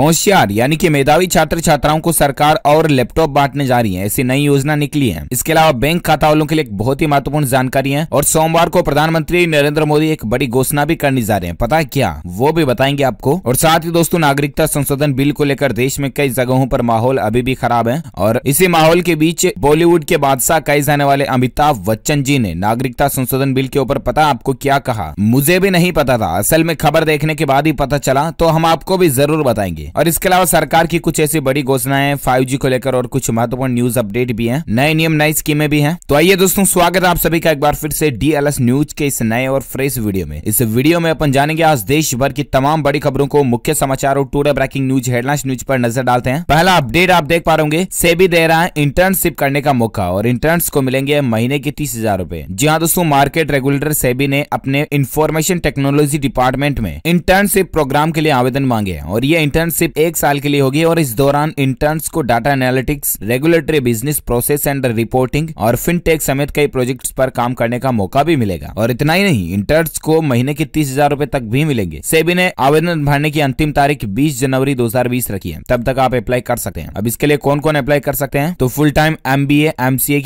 होशियार यानी कि मेधावी छात्र छात्राओं को सरकार और लैपटॉप बांटने जा रही है ऐसी नई योजना निकली है इसके अलावा बैंक खाता वालों के लिए एक बहुत ही महत्वपूर्ण जानकारी है और सोमवार को प्रधानमंत्री नरेंद्र मोदी एक बड़ी घोषणा भी करने जा रहे हैं पता है क्या वो भी बताएंगे आपको और साथ ही दोस्तों नागरिकता संशोधन बिल को लेकर देश में कई जगहों पर माहौल अभी भी खराब है और इसी माहौल के बीच बॉलीवुड के बादशाह कहे जाने वाले अमिताभ बच्चन जी ने नागरिकता संशोधन बिल के ऊपर पता आपको क्या कहा मुझे भी नहीं पता था असल में खबर देखने के बाद ही पता चला तो हम आपको भी जरूर बताएंगे और इसके अलावा सरकार की कुछ ऐसी बड़ी घोषणाएं फाइव को लेकर और कुछ महत्वपूर्ण न्यूज अपडेट भी है नए नियम नई स्कीमें भी है तो आइए दोस्तों स्वागत है आप सभी का एक बार फिर से डी न्यूज के इस नए और फ्रेश वीडियो में इस वीडियो में अपन जानेंगे आज देश भर की तमाम बड़ी खबरों को मुख्य समाचार और today breaking news headlines news पर नजर डालते हैं पहला अपडेट आप देख पा रहे से भी दे रहा है इंटर्नशिप करने का मौका और इंटर्न को मिलेंगे महीने के तीस हजार रूपए जी हाँ दोस्तों मार्केट रेगुलेटर सेबी ने अपने इन्फॉर्मेशन टेक्नोलॉजी डिपार्टमेंट में इंटर्नशिप प्रोग्राम के लिए आवेदन मांगे और ये इंटर्नशिप सिर्फ एक साल के लिए होगी और इस दौरान इंटर्न्स को data analytics regulatory business process and reporting और फिनटेक समेत कई प्रोजेक्ट पर काम करने का मौका भी मिलेगा और इतना ही नहीं इंटर्न्स को महीने के तीस हजार रूपए तक भी मिलेंगे सेबी ने आवेदन भरने की अंतिम तारीख बीस जनवरी दो रखी है तब तक आप अप्लाई कर सकते हैं अब इसके लिए कौन कौन अप्लाई कर सकते हैं तो फुल टाइम एम बी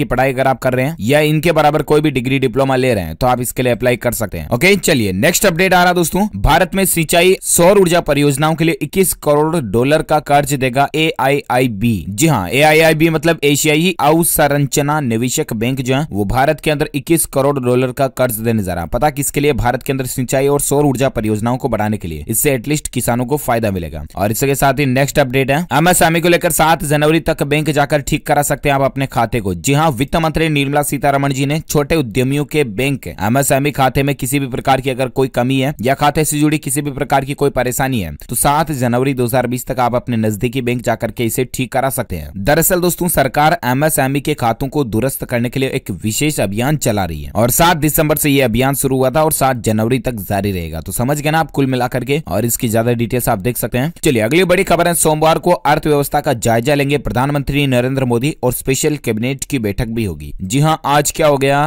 की पढ़ाई अगर आप कर रहे हैं या इनके बराबर कोई भी डिग्री डिप्लोमा ले रहे हैं तो आप इसके लिए अप्लाई कर सकते हैं ओके चलिए नेक्स्ट अपडेट आ रहा दोस्तों भारत में सिंचाई सौर ऊर्जा परियोजनाओं के लिए इक्कीस करोड़ डॉलर का कर्ज देगा ए आई आई बी जी हाँ ए आई आई बी मतलब एशियाई अवसंरचना निवेशक बैंक जो है वो भारत के अंदर इक्कीस करोड़ डॉलर का कर्ज देने जा रहा है पता किसके लिए भारत के अंदर सिंचाई और सौर ऊर्जा परियोजनाओं को बढ़ाने के लिए इससे एटलीस्ट किसानों को फायदा मिलेगा और इसके साथ ही नेक्स्ट अपडेट है एमएसएमई को लेकर सात जनवरी तक बैंक जाकर ठीक करा सकते हैं आप अपने खाते को जी हाँ वित्त मंत्री निर्मला सीतारमण जी ने छोटे उद्यमियों के बैंक एमएसएमई खाते में किसी भी प्रकार की अगर कोई कमी है या खाते से जुड़ी किसी भी प्रकार की कोई परेशानी है तो सात जनवरी 2020 तक आप अपने नजदीकी बैंक जाकर के इसे ठीक करा सकते हैं दरअसल दोस्तों सरकार एमएसएमई e के खातों को दुरुस्त करने के लिए एक विशेष अभियान चला रही है और सात दिसंबर से ये अभियान शुरू हुआ था और सात जनवरी तक जारी रहेगा तो समझ गए ना आप कुल मिलाकर के और इसकी ज्यादा डिटेल्स आप देख सकते हैं चलिए अगली बड़ी खबर है सोमवार को अर्थव्यवस्था का जायजा लेंगे प्रधानमंत्री नरेंद्र मोदी और स्पेशल कैबिनेट की बैठक भी होगी जी हाँ आज क्या हो गया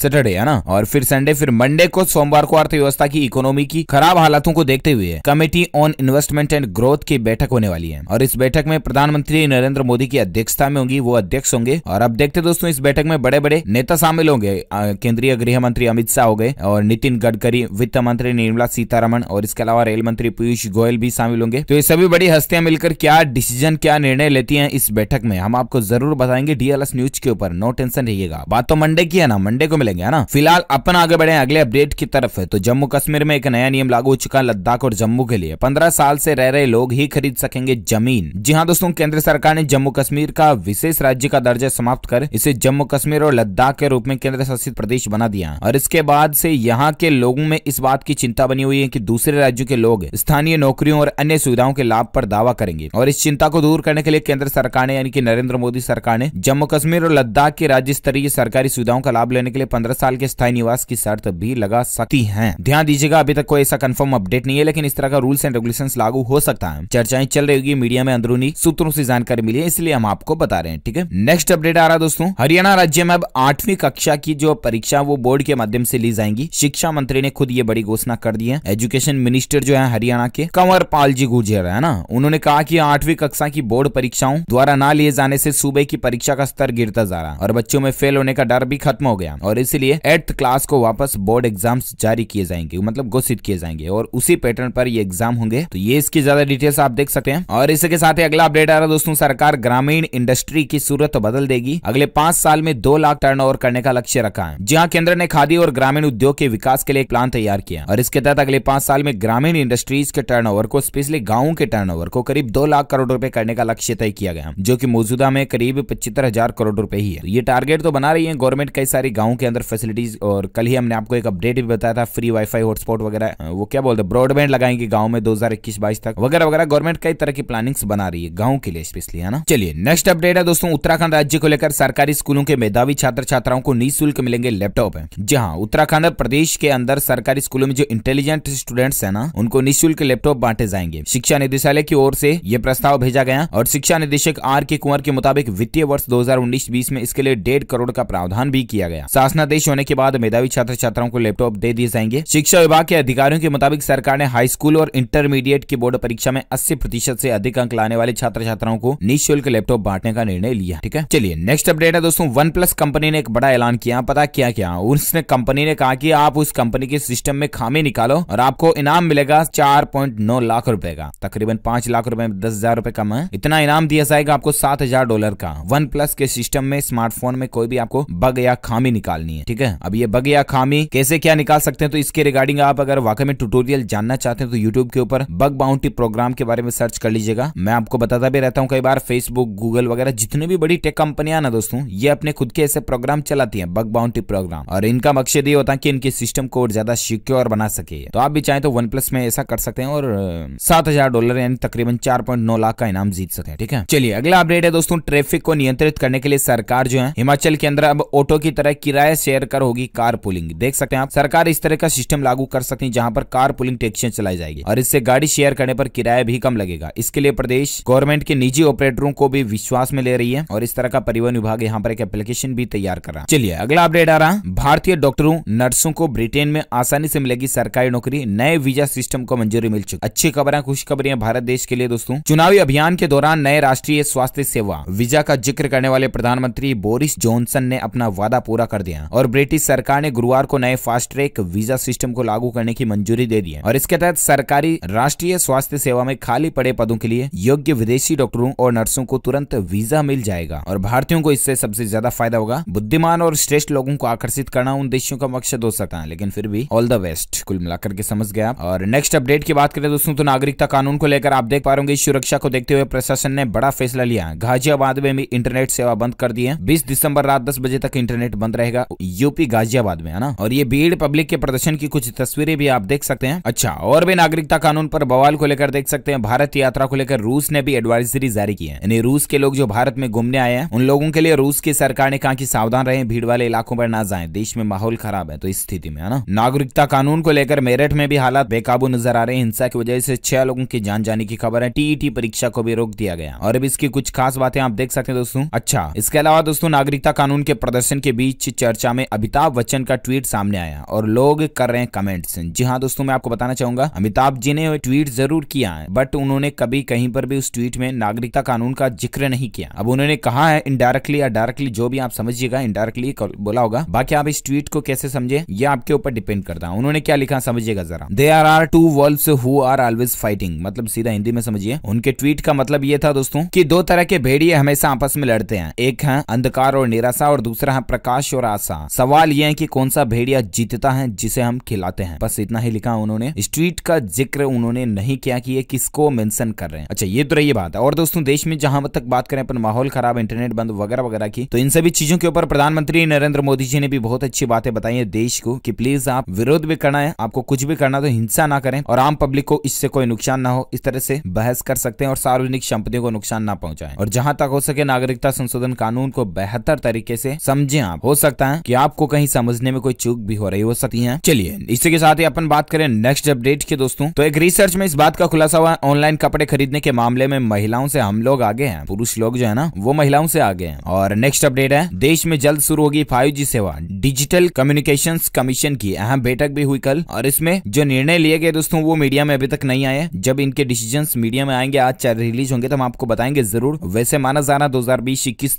सैटरडे है ना और फिर संडे फिर मंडे को सोमवार को अर्थव्यवस्था की इकोनॉमी की खराब हालातों को देखते हुए committee on investment and growth की बैठक होने वाली है और इस बैठक में प्रधानमंत्री नरेंद्र मोदी की अध्यक्षता में होंगी वो अध्यक्ष होंगे और अब देखते दोस्तों इस बैठक में बड़े बड़े नेता शामिल होंगे केंद्रीय गृह मंत्री अमित शाह हो गए और नितिन गडकरी वित्त मंत्री निर्मला सीतारमण और इसके अलावा रेल मंत्री पीयूष गोयल भी शामिल होंगे तो ये सभी बड़ी हस्तियां मिलकर क्या डिसीजन क्या निर्णय लेती है इस बैठक में हम आपको जरूर बताएंगे डीएलएस न्यूज के ऊपर नो टेंशन रहिएगा बात तो मंडे की है ना मंडे को मिलेंगे है ना फिलहाल अपन आगे बढ़े अगले अपडेट की तरफ है तो जम्मू कश्मीर में एक नया नियम लागू हो चुका है लद्दाख और जम्मू के लिए पंद्रह साल से रह रहे लोग ही खरीद सकेंगे जमीन जी हाँ दोस्तों केंद्र सरकार ने जम्मू कश्मीर का विशेष राज्य का दर्जा समाप्त कर इसे जम्मू कश्मीर और लद्दाख के रूप में केंद्र शासित प्रदेश बना दिया और इसके बाद से यहाँ के लोगों में इस बात की चिंता बनी हुई है की दूसरे राज्यों के लोग स्थानीय नौकरियों और अन्य सुविधाओं के लाभ पर दावा करेंगे और इस चिंता को दूर करने के लिए केंद्र सरकार ने यानी कि नरेंद्र मोदी सरकार ने जम्मू कश्मीर और लद्दाख की राज्य स्तरीय सरकारी सुविधाओं का लाभ लेने के लिए पंद्रह साल के स्थायी निवास की शर्त भी लगा सकती है ध्यान दीजिएगा अभी तक कोई ऐसा कंफर्म अपडेट नहीं है लेकिन इस तरह का रूल्स एंड रेगुलेशन लागू हो सकता करता है चर्चाएं चल रही होगी मीडिया में अंदरूनी सूत्रों से जानकारी मिली है इसलिए हम आपको बता रहे हैं ठीक है नेक्स्ट अपडेट आ रहा है दोस्तों हरियाणा राज्य में अब आठवीं कक्षा की जो परीक्षा वो बोर्ड के माध्यम से ली जाएंगी शिक्षा मंत्री ने खुद ये बड़ी घोषणा कर दी है एजुकेशन मिनिस्टर जो है हरियाणा के कंवर पाल जी गुर्जर है ना उन्होंने कहा की आठवीं कक्षा की बोर्ड परीक्षाओं द्वारा न लिए जाने से सूबे की परीक्षा का स्तर गिरता जा रहा और बच्चों में फेल होने का डर भी खत्म हो गया और इसलिए एट्थ क्लास को वापस बोर्ड एग्जाम्स जारी किए जाएंगे मतलब घोषित किए जाएंगे और उसी पैटर्न पर ये एग्जाम होंगे तो ये इसकी ज्यादा डिटेल्स आप देख सकते हैं और इसके साथ ही अगला अपडेट आ रहा है दोस्तों सरकार ग्रामीण इंडस्ट्री की सूरत बदल देगी अगले पांच साल में दो लाख टर्न करने का लक्ष्य रखा है जहाँ केंद्र ने खादी और ग्रामीण उद्योग के विकास के लिए एक प्लान तैयार किया और इसके तहत अगले पांच साल में ग्रामीण इंडस्ट्रीज के टर्न को स्पेशली गाँव के टर्न को करीब दो लाख करोड़ रूपए करने का लक्ष्य तय किया गया जो की मौजूदा में करीब पचहत्तर हजार करोड़ रूपए ही है ये टारगेट तो बना रही है गवर्नमेंट कई सारी गाँव के अंदर फैसिलिटीज और कल ही हमने आपको एक अपडेट भी बताया था फ्री वाईफाई हॉटस्पॉट वगैरह वो क्या बोलते ब्रॉडबैंड लगाएंगे गाँव में दो हजार इक्कीस बाईस तक वगैरह वगैरह वगैरह गवर्नमेंट कई तरह की प्लानिंग्स बना रही है गाँव के लिए स्पेशली है ना चलिए नेक्स्ट अपडेट है दोस्तों उत्तराखंड राज्य को लेकर सरकारी स्कूलों के मेधावी छात्र छात्राओं को निःशुल्क मिलेंगे लैपटॉप है जहाँ उत्तराखंड प्रदेश के अंदर सरकारी स्कूलों में जो इंटेलिजेंट स्टूडेंट्स है ना उनको निःशुल्क लैपटॉप बांटे जाएंगे शिक्षा निदेशालय की ओर से यह प्रस्ताव भेजा गया और शिक्षा निदेशक आर के कुंवर के मुताबिक वित्तीय वर्ष 2019-20 में इसके लिए डेढ़ करोड़ का प्रावधान भी किया गया शासनादेश होने के बाद मेधावी छात्र छात्राओं को लैपटॉप दे दिए जाएंगे शिक्षा विभाग के अधिकारियों के मुताबिक सरकार ने हाई स्कूल और इंटरमीडिएट की बोर्ड परीक्षा कक्षा में अस्सी प्रतिशत से अधिक अंक लाने वाले छात्र छात्राओं को निःशुल्क लैपटॉप बांटने का निर्णय लिया ठीक है चलिए नेक्स्ट अपडेट है दोस्तों वन प्लस कंपनी ने एक बड़ा ऐलान किया पता क्या क्या उसने कंपनी ने कहा की आप उस कंपनी के सिस्टम में खामी निकालो और आपको इनाम मिलेगा चार पॉइंट नौ लाख रूपए का तकरीबन पांच लाख रूपए में दस हजार रूपए कम है इतना इनाम दिया जाएगा आपको सात हजार डॉलर का वन प्लस के सिस्टम में स्मार्टफोन में कोई भी आपको बग या खामी निकालनी है ठीक है अब ये बग या खामी कैसे क्या निकाल सकते हैं तो इसके रिगार्डिंग आप अगर वाकई में ट्यूटोरियल जानना चाहते हैं तो यूट्यूब के ऊपर बग बाउंटी प्रोग्राम प्रोग्राम के बारे में सर्च कर लीजिएगा मैं आपको बताता भी रहता हूँ कई बार फेसबुक गूगल वगैरह जितनी भी बड़ी टेक कंपनियां ना दोस्तों ये अपने खुद के ऐसे प्रोग्राम चलाती है बग बाउंटी प्रोग्राम और इनका मकसद ये होता है की इनके सिस्टम को और ज्यादा सिक्योर बना सके तो आप भी चाहें तो वन प्लस में ऐसा कर सकते हैं और सात हजार डॉलर यानी तकरीबन चार पॉइंट नौ लाख का इनाम जीत सकते हैं ठीक है चलिए अगला अपडेट है दोस्तों ट्रैफिक को नियंत्रित करने के लिए सरकार जो है हिमाचल के अंदर अब ऑटो की तरह किराया शेयर कर होगी कार पुलिंग देख सकते हैं आप सरकार इस तरह का सिस्टम लागू कर सकती है जहां पर कार पुलिंग टैक्सियां चलाई जाएगी और इससे गाड़ी शेयर करने पर किराया भी कम लगेगा इसके लिए प्रदेश गवर्नमेंट के निजी ऑपरेटरों को भी विश्वास में ले रही है और इस तरह का परिवहन विभाग यहाँ पर एक एप्लीकेशन भी तैयार कर रहा चलिए अगला अपडेट आ रहा भारतीय डॉक्टरों नर्सों को ब्रिटेन में आसानी से मिलेगी सरकारी नौकरी नए वीजा सिस्टम को मंजूरी मिल चुकी अच्छी खबर खुशखबरी है भारत देश के लिए दोस्तों चुनावी अभियान के दौरान नए राष्ट्रीय स्वास्थ्य सेवा वीजा का जिक्र करने वाले प्रधानमंत्री बोरिस जॉनसन ने अपना वादा पूरा कर दिया और ब्रिटिश सरकार ने गुरुवार को नए फास्ट ट्रैक वीजा सिस्टम को लागू करने की मंजूरी दे दी है और इसके तहत सरकारी राष्ट्रीय स्वास्थ्य सेवा सेवा में खाली पड़े पदों के लिए योग्य विदेशी डॉक्टरों और नर्सों को तुरंत वीजा मिल जाएगा और भारतीयों को इससे सबसे ज्यादा फायदा होगा बुद्धिमान और श्रेष्ठ लोगों को आकर्षित करना उन देशों का मकसद हो सकता है लेकिन फिर भी ऑल द बेस्ट कुल मिलाकर के समझ गया और नेक्स्ट अपडेट की बात करें तो दोस्तों तो नागरिकता कानून को लेकर आप देख पा रहे सुरक्षा को देखते हुए प्रशासन ने बड़ा फैसला लिया गाजियाबाद में भी इंटरनेट सेवा बंद कर दी है बीस दिसंबर रात दस बजे तक इंटरनेट बंद रहेगा यूपी गाजियाबाद में है ना और ये भीड़ पब्लिक के प्रदर्शन की कुछ तस्वीरें भी आप देख सकते हैं अच्छा और भी नागरिकता कानून पर बवाल को लेकर देख सकते हैं भारत यात्रा को लेकर रूस ने भी एडवाइजरी जारी की है यानी रूस के लोग जो भारत में घूमने आए हैं उन लोगों के लिए रूस की सरकार ने कहा कि सावधान रहे भीड़ वाले इलाकों पर ना जाए देश में माहौल खराब है तो इस स्थिति में है ना नागरिकता कानून को लेकर मेरठ में भी हालात बेकाबू नजर आ रहे हैं हिंसा की वजह से छह लोगों की जान जाने की खबर है टीईटी परीक्षा को भी रोक दिया गया और अब इसकी कुछ खास बातें आप देख सकते हैं दोस्तों अच्छा इसके अलावा दोस्तों नागरिकता कानून के प्रदर्शन के बीच चर्चा में अमिताभ बच्चन का ट्वीट सामने आया और लोग कर रहे हैं कमेंट्स जी हाँ दोस्तों मैं आपको बताना चाहूंगा अमिताभ जी ने ट्वीट जरूर किया है बट उन्होंने कभी कहीं पर भी उस ट्वीट में नागरिकता कानून का जिक्र नहीं किया अब उन्होंने कहा है इनडायरेक्टली या डायरेक्टली जो भी आप समझिएगा इनडायरेक्टली बोला होगा बाकी आप इस ट्वीट को कैसे समझे ये आपके ऊपर डिपेंड करता है उन्होंने क्या लिखा समझिएगा जरा they are are two world who are always fighting मतलब सीधा हिंदी में समझिए उनके ट्वीट का मतलब ये था दोस्तों की दो तरह के भेड़िए हमेशा आपस में लड़ते हैं एक है अंधकार और निराशा और दूसरा है प्रकाश और आशा सवाल यह है की कौन सा भेड़िया जीतता है जिसे हम खिलाते हैं बस इतना ही लिखा उन्होंने इस ट्वीट का जिक्र उन्होंने नहीं किया कि ये किसको मेंशन कर रहे हैं अच्छा ये तो रही बात है और दोस्तों देश में जहां तक बात करें अपन माहौल खराब इंटरनेट बंद वगैरह वगैरह की तो इन सभी चीजों के ऊपर प्रधानमंत्री नरेंद्र मोदी जी ने भी बहुत अच्छी बातें बताई है देश को की प्लीज आप विरोध भी करना है आपको कुछ भी करना तो हिंसा ना करें और आम पब्लिक को इससे कोई नुकसान ना हो इस तरह से बहस कर सकते हैं और सार्वजनिक संपत्तियों को नुकसान ना पहुंचाएं और जहां तक हो सके नागरिकता संशोधन कानून को बेहतर तरीके से समझे आप हो सकता है कि आपको कहीं समझने में कोई चूक भी हो रही हो सकती है चलिए इसी के साथ ही अपन बात करें नेक्स्ट अपडेट के दोस्तों तो एक रिसर्च में इस बात का खुलासा सा ऑनलाइन कपड़े खरीदने के मामले में महिलाओं से हम लोग आगे हैं पुरुष लोग जो है ना वो महिलाओं से आगे हैं और नेक्स्ट अपडेट है देश में जल्द शुरू होगी फाइव सेवा डिजिटल कम्युनिकेशन कमीशन की अहम बैठक भी हुई कल और इसमें जो निर्णय लिए गए दोस्तों वो मीडिया में अभी तक नहीं आए जब इनके डिसीजन मीडिया में आएंगे आज चाहे रिलीज होंगे तो हम आपको बताएंगे जरूर वैसे माना जा रहा दो हजार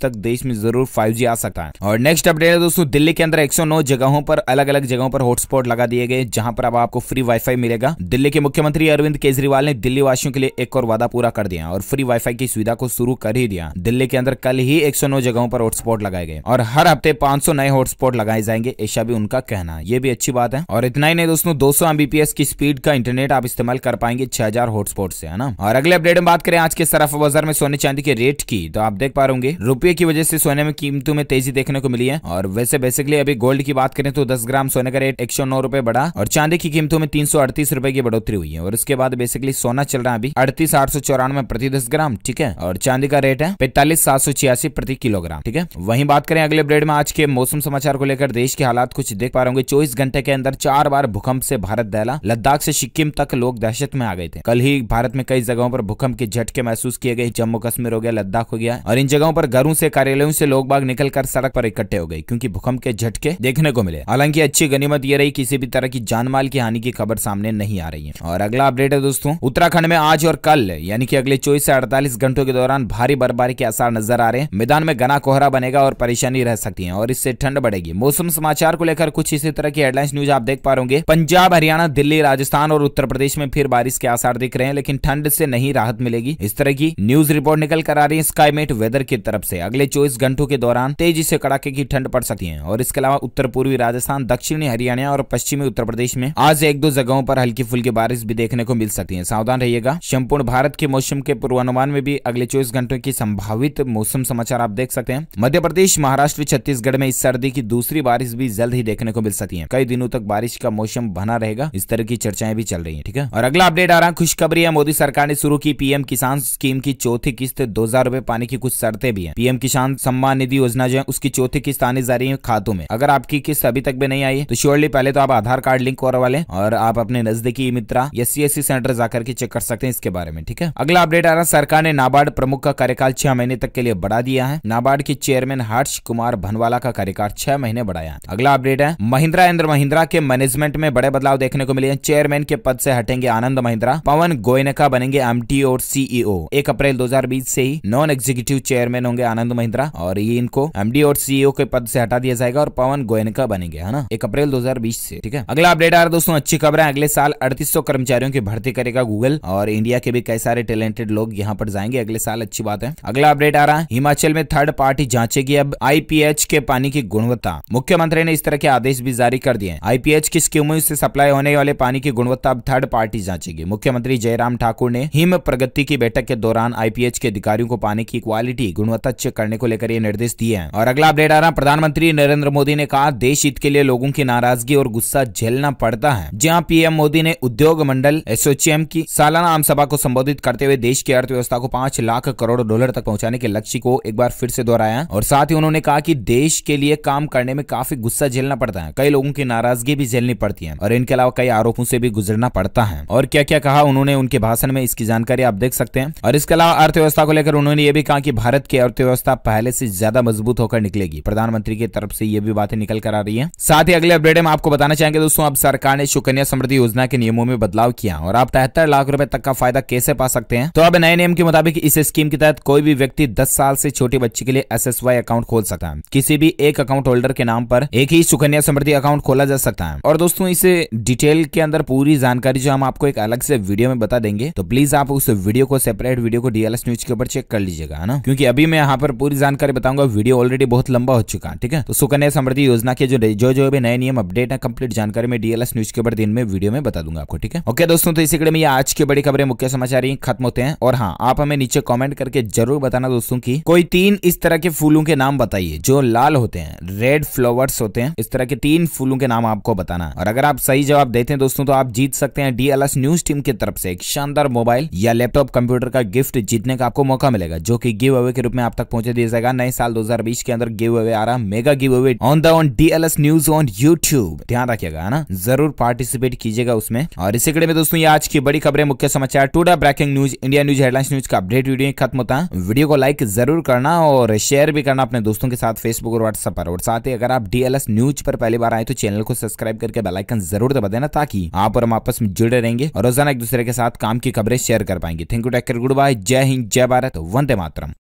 तक देश में जरूर फाइव आ सकता है और नेक्स्ट अपडेट है दोस्तों दिल्ली के अंदर एक जगहों पर अलग अलग जगहों पर हॉटस्पॉट लगा दिए गए जहां पर अब आपको फ्री वाईफाई मिलेगा दिल्ली के मुख्यमंत्री अरविंद केजरीवाल ने दिल्ली वासियों के लिए एक और वादा पूरा कर दिया और फ्री वाईफाई की सुविधा को शुरू कर ही दिया दिल्ली के अंदर कल ही 109 जगहों पर हॉटस्पॉट लगाए गए और हर हफ्ते 500 नए हॉटस्पॉट लगाए जाएंगे ऐसा भी उनका कहना ये भी अच्छी बात है और इतना ही नहीं दोस्तों दो एमबीपीएस की स्पीड का इंटरनेट आप इस्तेमाल कर पाएंगे हजार हॉटस्पॉट से है ना और अगले अपडेट में बात करें आज के सराफ बाजार में सोने चांदी के रेट की तो आप देख पा रहे रुपये की वजह से सोने में कीमतों में तेजी देखने को मिली है और वैसे बेसिकली अभी गोल्ड की बात करें तो दस ग्राम सोने का रेट एक बढ़ा और चांदी की कीमतों में तीन सौ की बढ़ोतरी हुई है और इसके बाद बेसिकली सोना चल रहा है अभी अड़तीस आठ सौ चौरानवे प्रति दस ग्राम ठीक है और चांदी का रेट है पैतालीस सात सौ छियासी प्रति किलोग्राम ठीक है वहीं बात करें अगले ब्रेड में आज के मौसम समाचार को लेकर देश के हालात कुछ देख पा रहे होंगे चौबीस घंटे के अंदर चार बार भूकंप से भारत दहला लद्दाख से सिक्किम तक लोग दहशत में आ गए थे कल ही भारत में कई जगहों पर भूकंप के झटके महसूस किए गए जम्मू कश्मीर हो गया लद्दाख हो गया और इन जगहों पर घरों से कार्यालयों से लोग बाग निकलकर सड़क पर इकट्ठे हो गए क्योंकि भूकंप के झटके देखने को मिले हालांकि अच्छी गनीमत ये रही किसी भी तरह की जानमाल की हानि की खबर सामने नहीं आ रही है और अगला अपडेट है दोस्तों उत्तराखंड में आज और कल यानी कि अगले 24 से 48 घंटों के दौरान भारी बर्फबारी के आसार नजर आ रहे हैं मैदान में घना कोहरा बनेगा और परेशानी रह सकती है और इससे ठंड बढ़ेगी मौसम समाचार को लेकर कुछ इसी तरह की हेडलाइंस न्यूज आप देख पा रहे पंजाब हरियाणा दिल्ली राजस्थान और उत्तर प्रदेश में फिर बारिश के आसार दिख रहे हैं लेकिन ठंड से नहीं राहत मिलेगी इस तरह की न्यूज रिपोर्ट निकल कर आ रही है स्काईमेट वेदर की तरफ से अगले चौबीस घंटों के दौरान तेजी से कड़ाके की ठंड पड़ सकती है और इसके अलावा उत्तर पूर्वी राजस्थान दक्षिणी हरियाणा और पश्चिमी उत्तर प्रदेश में आज एक दो जगहों पर हल्की फुल्की बारिश भी देखने को मिल सकती है सावधान रहिएगा संपूर्ण भारत के मौसम के पूर्वानुमान में भी अगले चौबीस घंटों की संभावित मौसम समाचार आप देख सकते हैं मध्य प्रदेश महाराष्ट्र छत्तीसगढ़ में इस सर्दी की दूसरी बारिश भी जल्द ही देखने को मिल सकती है कई दिनों तक बारिश का मौसम बना रहेगा इस तरह की चर्चाएं भी चल रही है ठीक है और अगला अपडेट आ रहा है खुशखबरी है मोदी सरकार ने शुरू की पीएम किसान स्कीम की चौथी किस्त दो हजार रूपए पाने की कुछ शर्तें भी है पीएम किसान सम्मान निधि योजना जो है उसकी चौथी किस्त आने जा रही है खातों में अगर आपकी किस्त अभी तक भी नहीं आई तो श्योरली पहले तो आप आधार कार्ड लिंक करवा लें और आप अपने नजदीकी मित्रा या सी सेंटर जाकर जाके चेक कर सकते हैं इसके बारे में ठीक है अगला अपडेट आ रहा है सरकार ने नाबार्ड प्रमुख का कार्यकाल छह महीने तक के लिए बढ़ा दिया है नाबार्ड के चेयरमैन हर्ष कुमार भनवाला का कार्यकाल छह महीने बढ़ाया है अगला अपडेट है महिंद्रा एंड महिंद्रा के मैनेजमेंट में बड़े बदलाव देखने को मिले हैं चेयरमैन के पद से हटेंगे आनंद महिंद्रा पवन गोयनका बनेंगे एम और सीईओ e एक अप्रैल दो से ही नॉन एग्जीक्यूटिव चेयरमैन होंगे आनंद महिंद्रा और ये इनको एमडी और सीईओ e के पद से हटा दिया जाएगा और पवन गोयनका बनेंगे है ना एक अप्रैल दो से ठीक है अगला अपडेट आ रहा है दोस्तों अच्छी खबर है अगले साल अड़तीस कर्मचारियों की भर्ती करेगा गूगल गूगल और इंडिया के भी कई सारे टैलेंटेड लोग यहाँ पर जाएंगे अगले साल अच्छी बात है अगला अपडेट आ रहा है हिमाचल में थर्ड पार्टी जांचेगी अब आईपीएच के पानी की गुणवत्ता मुख्यमंत्री ने इस तरह के आदेश भी जारी कर दिए आईपीएच की स्कीमों से सप्लाई होने वाले पानी की गुणवत्ता अब थर्ड पार्टी जांचेगी मुख्यमंत्री जयराम ठाकुर ने हिम प्रगति की बैठक के दौरान आईपीएच के अधिकारियों को पानी की क्वालिटी गुणवत्ता चेक करने को लेकर ये निर्देश दिए हैं और अगला अपडेट आ रहा प्रधानमंत्री नरेंद्र मोदी ने कहा देश हित के लिए लोगों की नाराजगी और गुस्सा झेलना पड़ता है जहाँ पीएम मोदी ने उद्योग मंडल एसोचेम की सालाना आम सभा को संबोधित करते हुए देश की अर्थव्यवस्था को पांच लाख करोड़ डॉलर तक पहुंचाने के लक्ष्य को एक बार फिर से दोहराया और साथ ही उन्होंने कहा कि देश के लिए काम करने में काफी गुस्सा झेलना पड़ता है कई लोगों की नाराजगी भी झेलनी पड़ती है और इनके अलावा कई आरोपों से भी गुजरना पड़ता है और क्या क्या कहा उन्होंने उनके भाषण में इसकी जानकारी आप देख सकते हैं और इसके अलावा अर्थव्यवस्था को लेकर उन्होंने ये भी कहा कि भारत की अर्थव्यवस्था पहले से ज्यादा मजबूत होकर निकलेगी प्रधानमंत्री की तरफ से ये भी बातें निकल कर आ रही है साथ ही अगले अपडेट में आपको बताना चाहेंगे दोस्तों अब सरकार ने सुकन्या समृद्धि योजना के नियमों में बदलाव किया और आप तिहत्तर लाख लाख रुपए तक का फायदा कैसे पा सकते हैं तो अब नए नियम के मुताबिक इस स्कीम के तहत कोई भी व्यक्ति दस साल से छोटी बच्ची के लिए एस अकाउंट खोल सकता है किसी भी एक अकाउंट होल्डर के नाम पर एक ही सुकन्या समृद्धि अकाउंट खोला जा सकता है और दोस्तों इसे डिटेल के अंदर पूरी जानकारी जो हम आपको एक अलग से वीडियो में बता देंगे तो प्लीज आप उस वीडियो को सेपरेट वीडियो को डीएलएस न्यूज के ऊपर चेक कर लीजिएगा ना क्योंकि अभी मैं यहाँ पर पूरी जानकारी बताऊंगा वीडियो ऑलरेडी बहुत लंबा हो चुका है ठीक है तो सुकन्या समृद्धि योजना के जो जो जो भी नए नियम अपडेट है कंप्लीट जानकारी मैं डीएलएस न्यूज के ऊपर दिन में वीडियो में बता दूंगा आपको ठीक है ओके दोस्तों तो इसी कड़ी में आज की बड़ी खबरें मुख्य समाचार ही खत्म होते हैं और हाँ आप हमें नीचे कमेंट करके जरूर बताना दोस्तों की कोई तीन इस तरह के फूलों के नाम बताइए जो लाल होते हैं रेड फ्लावर्स होते हैं इस तरह के तीन फूलों के नाम आपको बताना और अगर आप सही जवाब देते हैं दोस्तों तो आप जीत सकते हैं डीएलएस न्यूज टीम की तरफ से एक शानदार मोबाइल या लैपटॉप कंप्यूटर का गिफ्ट जीतने का आपको मौका मिलेगा जो की गिव अवे के रूप में आप तक पहुंचे दिया जाएगा नए साल दो के अंदर गिव अवे आ रहा mega giveaway on the on DLS news on YouTube ध्यान रखिएगा है ना जरूर पार्टिसिपेट कीजिएगा उसमें और इसी कड़े में दोस्तों ये आज की बड़ी खबर पे मुख्य समाचार today breaking news India news headlines news का अपडेट वीडियो खत्म होता है वीडियो को लाइक जरूर करना और शेयर भी करना अपने दोस्तों के साथ फेसबुक और व्हाट्सएप पर और साथ ही अगर आप डीएलएस न्यूज पर पहली बार आए तो चैनल को सब्सक्राइब करके बेलाइकन जरूर दबा देना ताकि आप और हम आपस में जुड़े रहेंगे और रोजाना एक दूसरे के साथ काम की खबरें शेयर कर पाएंगे thank you doctor goodbye जय हिंद जय भारत वंदे मातरम